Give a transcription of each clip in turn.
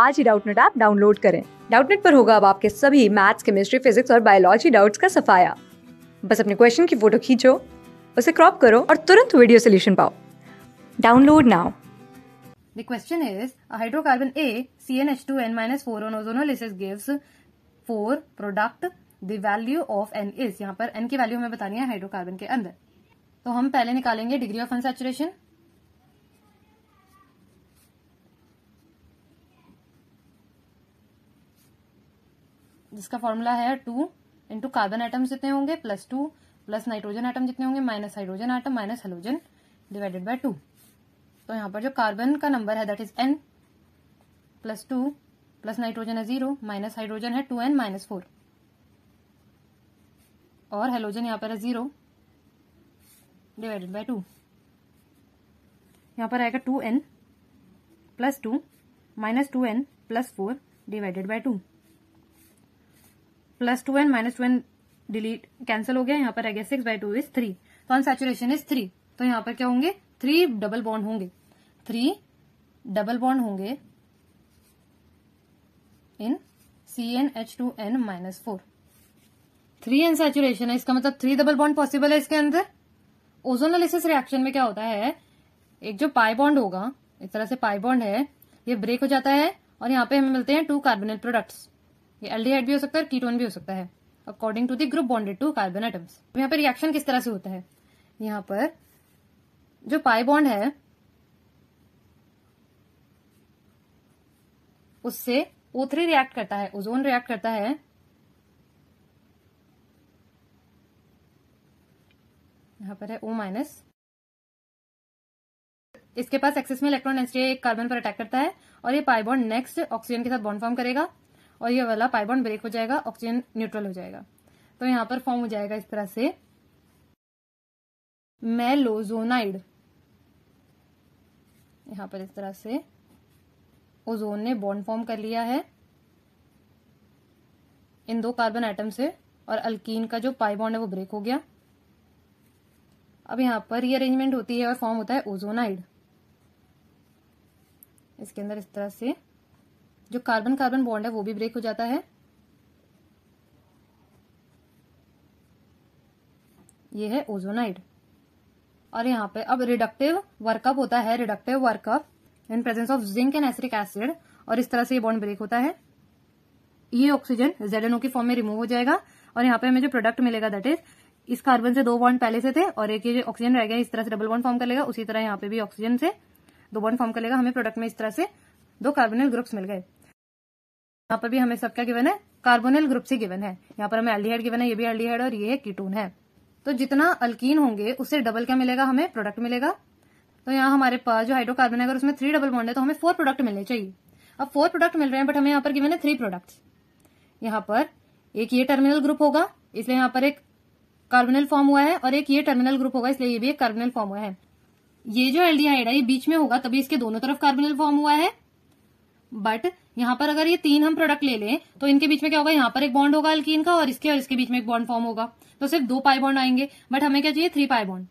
आज ही Doubtnut app download करें डाउटनेट पर होगा अब आपके सभी मैथ्स केमिस्ट्री फिजिक्स और बायोलॉजी डाउट्स का सफाया बस अपने क्वेश्चन की फोटो खींचो उसे क्रॉप करो और तुरंत वीडियो सोल्यूशन पाओ download now The question is, a hydrocarbon A, CnH2n-4 on ozonolysis gives 4 product. The value of n is यहाँ पर n की वैल्यू हमें बतानी है हाइड्रोकार्बन के अंदर तो हम पहले निकालेंगे डिग्री ऑफ अनसेचुरेशन जिसका फॉर्मूला है टू इंटू कार्बन आइटम जितने होंगे plus two plus nitrogen atom जितने होंगे minus hydrogen atom minus halogen divided by two तो यहां पर जो कार्बन का नंबर है that is N plus two plus nitrogen है जीरो माइनस हाइड्रोजन है टू एन माइनस फोर और हेलोजन यहां पर है जीरो डिवाइडेड बाय टू यहां पर आएगा two N plus two minus two N plus four divided by two plus two N minus two N delete cancel हो गया यहाँ पर आगे six by two is three तो अनसेचुरेशन इज थ्री तो यहाँ पर क्या होंगे थ्री डबल बॉन्ड होंगे थ्री डबल बॉन्ड होंगे in C N H two N minus four three unsaturation है इसका मतलब थ्री डबल बॉन्ड पॉसिबल है इसके अंदर ओजोनलिसिस रिएक्शन में क्या होता है एक जो पाई बॉन्ड होगा इस तरह से पाई बॉन्ड है ये ब्रेक हो जाता है और यहाँ पे हमें मिलते हैं टू कार्बोनेट प्रोडक्ट्स ये एल्डिहाइड भी हो सकता है और कीटोन भी हो सकता है according to the group bonded to carbon atoms यहाँ पर रिएक्शन किस तरह से होता है यहाँ पर जो पाई बॉन्ड है उससे ओ थ्री रिएक्ट करता है ओजोन रिएक्ट करता है यहाँ पर है ओ माइनस इसके पास एक्सेस में इलेक्ट्रॉन डेंसिटी एक कार्बन पर अटैक करता है और ये बॉन्ड नेक्स्ट ऑक्सीजन के साथ बॉन्ड फॉर्म करेगा और ये वाला पाइबॉन्ड ब्रेक हो जाएगा ऑक्सीजन न्यूट्रल हो जाएगा तो यहां पर फॉर्म हो जाएगा इस तरह से मेलोजोनाइड यहां पर इस तरह से ओजोन ने बॉन्ड फॉर्म कर लिया है इन दो कार्बन आइटम से और अल्कीन का जो पाई बॉन्ड है वो ब्रेक हो गया अब यहां पर ये अरेंजमेंट होती है और फॉर्म होता है ओजोनाइड इसके अंदर इस तरह से जो कार्बन कार्बन बॉन्ड है वो भी ब्रेक हो जाता है ये है ओजोनाइड और यहाँ पे अब रिडक्टिव वर्कअप होता है reductive workup in presence of zinc and acidic acid और इस तरह से ये बॉन्ड ब्रेक होता है ये ऑक्सीजन जेडनो की फॉर्म में रिमूव हो जाएगा और यहाँ पे हमें जो प्रोडक्ट मिलेगा दैट इज इस कार्बन से दो बॉन्ड पहले से थे और एक ये ऑक्सीजन रह गया इस तरह से डबल बॉन्ड फॉर्म कर लेगा उसी तरह यहाँ पे भी ऑक्सीजन से दो बॉन्ड फॉर्म कर लेगा हमें प्रोडक्ट में इस तरह से दो कार्बोनिल ग्रुप्स मिल गए यहाँ पर भी हमें सब क्या गिवन है कार्बोनल ग्रुप से गिवन है यहाँ पर हमें एल्डिहाइड गिवन है ये भी एल्डिहाइड और ये कीटून है तो जितना अल्कीन होंगे उससे डबल क्या मिलेगा हमें प्रोडक्ट मिलेगा तो यहाँ हमारे पास जो हाइड्रोकार्बन है अगर उसमें थ्री डबल बॉन्ड है तो हमें फोर प्रोडक्ट मिलने चाहिए अब फोर प्रोडक्ट मिल रहे हैं बट हमें यहाँ पर गिवन है थ्री प्रोडक्ट यहाँ पर एक ये टर्मिनल ग्रुप होगा इसलिए यहाँ पर एक कार्बोनल फॉर्म हुआ है और एक ये टर्मिनल ग्रुप होगा इसलिए ये भी एक कार्बोनल फॉर्म हुआ है ये जो एल्डिहाइड है ये बीच में होगा तभी इसके दोनों तरफ कार्बोनल फॉर्म हुआ है बट यहाँ पर अगर ये तीन हम प्रोडक्ट ले लें तो इनके बीच में क्या होगा यहाँ पर एक बॉन्ड होगा अल्किन का और इसके और इसके बीच में एक बॉन्ड फॉर्म होगा तो सिर्फ दो पाई बॉन्ड आएंगे बट हमें क्या चाहिए थ्री पाई बॉन्ड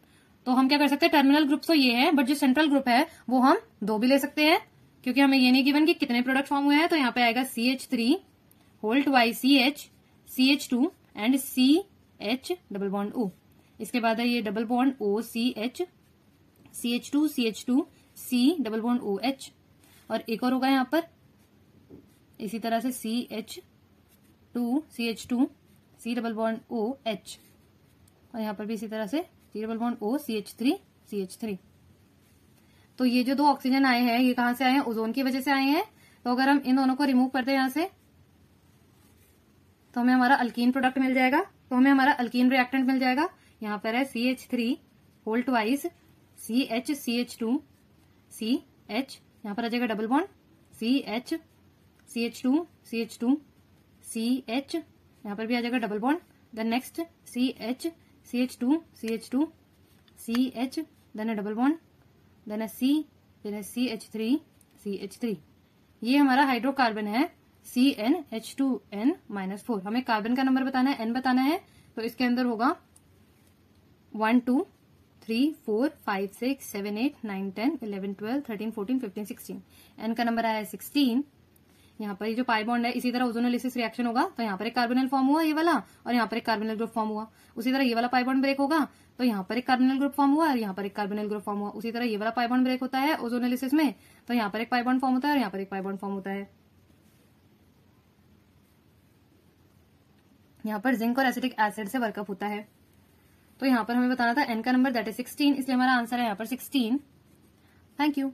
तो हम क्या कर सकते हैं टर्मिनल ग्रुप तो ये है बट जो सेंट्रल ग्रुप है वो हम दो भी ले सकते हैं क्योंकि हमें ये नहीं गिवन कि कितने प्रोडक्ट फॉर्म हुए हैं तो यहाँ पे आएगा सी एच थ्री होल्ड वाई C H C H two and C H double bond O इसके बाद है ये double bond O C H C H two C H two C double bond O H और एक और होगा यहाँ पर इसी तरह से C H two C H two C double bond O H और यहां पर भी इसी तरह से C double bond O C H three C H three तो ये जो दो ऑक्सीजन आए हैं ये कहां से आए हैं ओजोन की वजह से आए हैं तो अगर हम इन दोनों को रिमूव करते हैं यहां से तो हमें हमारा अल्कीन प्रोडक्ट मिल जाएगा तो हमें हमारा अल्कीन रिएक्टेंट मिल जाएगा यहां पर है सी एच थ्री होल्ट wise C H C H two C H यहां पर आ जाएगा double bond C H C H two C H two C H यहाँ पर भी आ जाएगा double bond then next C H C H two C H two C H then double bond then है सी देन है C H three C H three ये हमारा hydrocarbon है सी N H two N minus four हमें carbon का number बताना है N बताना है तो इसके अंदर होगा one two three four five six seven eight nine ten eleven twelve thirteen fourteen fifteen sixteen N का नंबर आया है सिक्सटीन यहाँ पर ये जो पाई बॉन्ड है इसी तरह ओजोनोलिसिस रिएक्शन होगा तो यहाँ पर एक कार्बोनल फॉर्म हुआ ये वाला और यहाँ पर एक कार्बोनल ग्रुप फॉर्म हुआ उसी तरह ये वाला पाई बॉन्ड ब्रेक होगा तो यहाँ पर एक कार्बोनल ग्रुप फॉर्म हुआ और यहाँ पर एक कार्बोनल ग्रुप फॉर्म हुआ उसी तरह ये वाला पाई बॉन्ड ब्रेक होता है ओजोनोलिसिस में तो यहाँ पर एक पाई बॉन्ड फॉर्म होता है और यहाँ पर एक पाई बॉन्ड फॉर्म होता है यहाँ पर जिंक और एसिटिक एसिड से वर्कअप होता है तो यहाँ पर हमें बताना था एन का नंबर दैट इज सिक्सटीन इसलिए हमारा आंसर है यहाँ पर सिक्सटीन थैंक यू